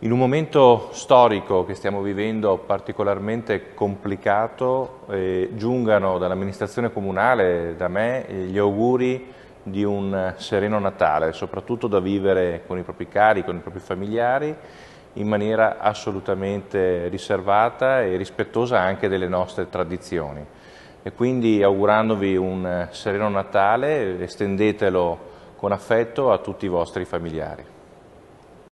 In un momento storico che stiamo vivendo particolarmente complicato, eh, giungano dall'amministrazione comunale, da me, eh, gli auguri di un sereno Natale, soprattutto da vivere con i propri cari, con i propri familiari, in maniera assolutamente riservata e rispettosa anche delle nostre tradizioni. E quindi augurandovi un sereno Natale, estendetelo con affetto a tutti i vostri familiari.